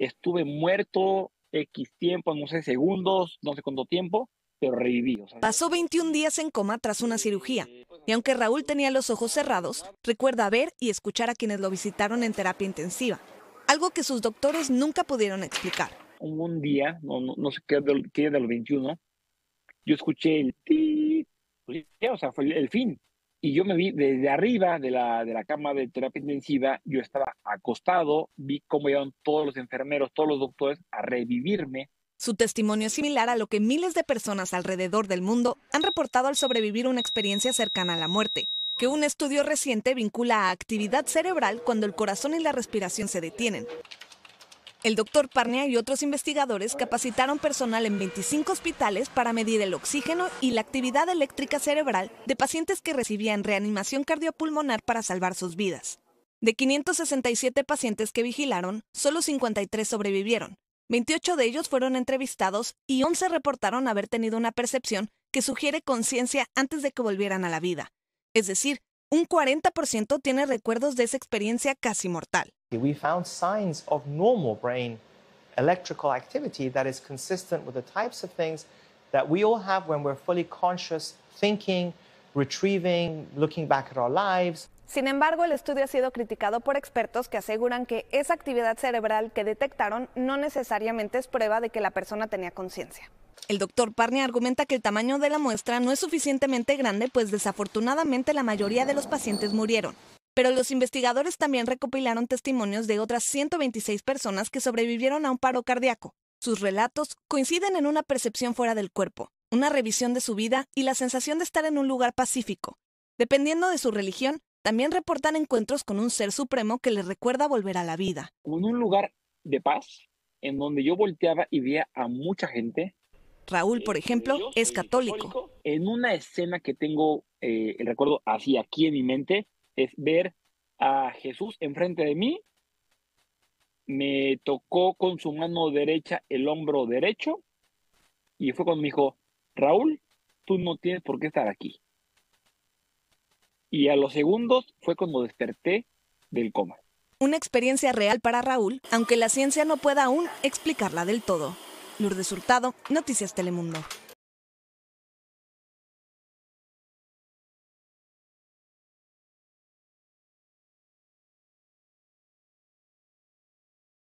estuve muerto X tiempo, no sé, segundos, no sé cuánto tiempo, pero reviví. Pasó 21 días en coma tras una cirugía. Y aunque Raúl tenía los ojos cerrados, recuerda ver y escuchar a quienes lo visitaron en terapia intensiva, algo que sus doctores nunca pudieron explicar. Un día, no, no, sé qué día de los 21, yo escuché el ti, pues o sea, fue el fin. Y yo me vi desde arriba de la, de la cama de terapia intensiva, yo estaba acostado, vi cómo iban todos los enfermeros, todos los doctores a revivirme. Su testimonio es similar a lo que miles de personas alrededor del mundo han reportado al sobrevivir una experiencia cercana a la muerte, que un estudio reciente vincula a actividad cerebral cuando el corazón y la respiración se detienen, el doctor Parnia y otros investigadores capacitaron personal en 25 hospitales para medir el oxígeno y la actividad eléctrica cerebral de pacientes que recibían reanimación cardiopulmonar para salvar sus vidas. De 567 pacientes que vigilaron, solo 53 sobrevivieron. 28 de ellos fueron entrevistados y 11 reportaron haber tenido una percepción que sugiere conciencia antes de que volvieran a la vida. Es decir, un 40% tiene recuerdos de esa experiencia casi mortal we found signs of normal brain electrical activity that is consistent with the types of things that we all have when we're fully conscious, thinking, retrieving, looking back at our lives. Sin embargo, el estudio ha sido criticado por expertos que aseguran que esa actividad cerebral que detectaron no necesariamente es prueba de que la persona tenía conciencia. El doctor Parney argumenta que el tamaño de la muestra no es suficientemente grande, pues desafortunadamente la mayoría de los pacientes murieron pero los investigadores también recopilaron testimonios de otras 126 personas que sobrevivieron a un paro cardíaco. Sus relatos coinciden en una percepción fuera del cuerpo, una revisión de su vida y la sensación de estar en un lugar pacífico. Dependiendo de su religión, también reportan encuentros con un ser supremo que les recuerda volver a la vida. En un lugar de paz, en donde yo volteaba y veía a mucha gente. Raúl, por eh, ejemplo, es católico. En una escena que tengo eh, el recuerdo así aquí en mi mente, ver a Jesús enfrente de mí, me tocó con su mano derecha el hombro derecho y fue cuando me dijo, Raúl, tú no tienes por qué estar aquí. Y a los segundos fue cuando desperté del coma. Una experiencia real para Raúl, aunque la ciencia no pueda aún explicarla del todo. Lourdes Hurtado, Noticias Telemundo.